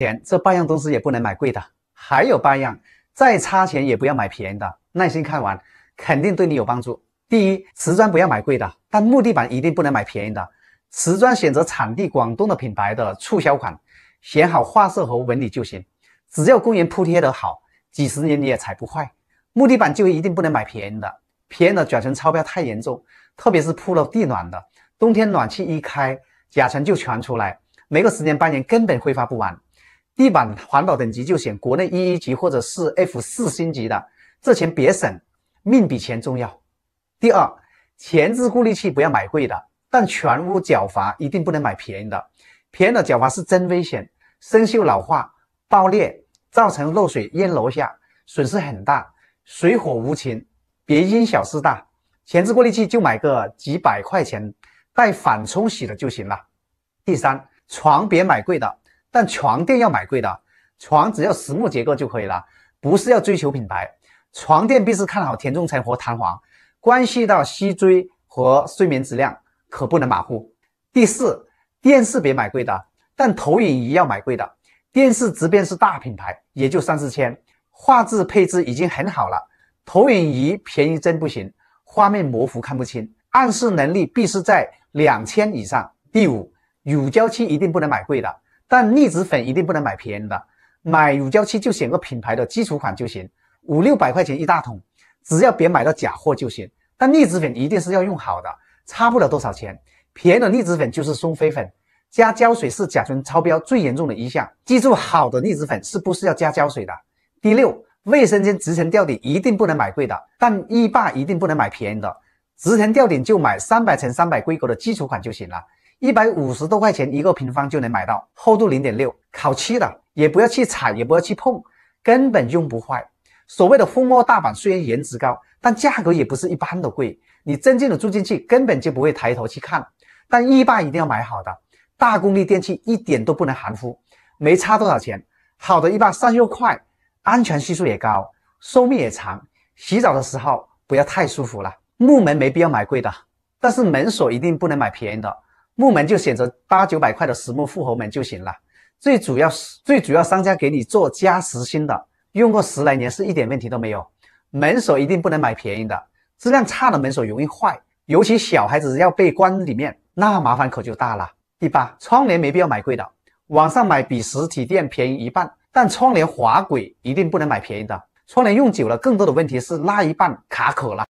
钱这八样东西也不能买贵的，还有八样，再差钱也不要买便宜的。耐心看完，肯定对你有帮助。第一，瓷砖不要买贵的，但木地板一定不能买便宜的。瓷砖选择产地广东的品牌的促销款，选好画色和纹理就行，只要工人铺贴的好，几十年你也踩不坏。木地板就一定不能买便宜的，便宜的甲醛超标太严重，特别是铺了地暖的，冬天暖气一开，甲醛就全出来，没个十年八年根本挥发不完。地板环保等级就选国内一一级或者是 F 四星级的，这钱别省，命比钱重要。第二，前置过滤器不要买贵的，但全屋角阀一定不能买便宜的，便宜的角阀是真危险，生锈老化、爆裂，造成漏水淹楼下，损失很大。水火无情，别因小失大。前置过滤器就买个几百块钱带反冲洗的就行了。第三，床别买贵的。但床垫要买贵的，床只要实木结构就可以了，不是要追求品牌。床垫必须看好填充层和弹簧，关系到吸椎和睡眠质量，可不能马虎。第四，电视别买贵的，但投影仪要买贵的。电视即便是大品牌，也就三四千，画质配置已经很好了。投影仪便宜真不行，画面模糊看不清，暗示能力必须在两千以上。第五，乳胶漆一定不能买贵的。但腻子粉一定不能买便宜的，买乳胶漆就选个品牌的基础款就行，五六百块钱一大桶，只要别买到假货就行。但腻子粉一定是要用好的，差不了多少钱，便宜的腻子粉就是松飞粉。加胶水是甲醛超标最严重的一项，记住，好的腻子粉是不需要加胶水的。第六，卫生间集成吊顶一定不能买贵的，但浴霸一定不能买便宜的，集成吊顶就买三百乘三百规格的基础款就行了。一百五十多块钱一个平方就能买到，厚度零点六，烤漆的也不要去踩，也不要去碰，根本用不坏。所谓的蜂窝大板虽然颜值高，但价格也不是一般的贵。你真正的住进去根本就不会抬头去看。但浴霸一定要买好的，大功率电器一点都不能含糊。没差多少钱，好的浴霸散热快，安全系数也高，寿命也长。洗澡的时候不要太舒服了。木门没必要买贵的，但是门锁一定不能买便宜的。木门就选择八九百块的实木复合门就行了，最主要是最主要商家给你做加实心的，用过十来年是一点问题都没有。门锁一定不能买便宜的，质量差的门锁容易坏，尤其小孩子要被关里面，那麻烦可就大了。第八，窗帘没必要买贵的，网上买比实体店便宜一半，但窗帘滑轨一定不能买便宜的，窗帘用久了更多的问题是拉一半卡口了。